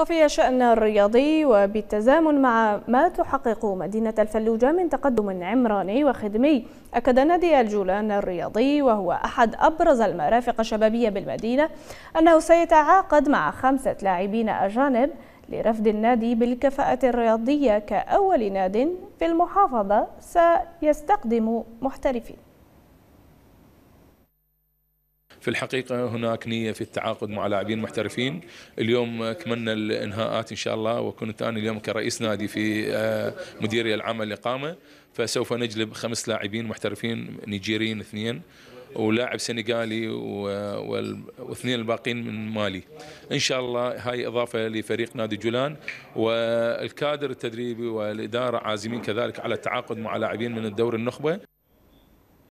وفي شأن الرياضي وبالتزامن مع ما تحقق مدينة الفلوجة من تقدم عمراني وخدمي أكد نادي الجولان الرياضي وهو أحد أبرز المرافق الشبابية بالمدينة أنه سيتعاقد مع خمسة لاعبين أجانب لرفد النادي بالكفاءة الرياضية كأول ناد في المحافظة سيستقدم محترفين في الحقيقه هناك نيه في التعاقد مع لاعبين محترفين اليوم كملنا الانهاءات ان شاء الله وكنت انا اليوم كرئيس نادي في آه، مديريه العمل الاقامه فسوف نجلب خمس لاعبين محترفين نيجيريين اثنين ولاعب سنغالي واثنين الباقين من مالي ان شاء الله هاي اضافه لفريق نادي جولان والكادر التدريبي والاداره عازمين كذلك على التعاقد مع لاعبين من الدور النخبه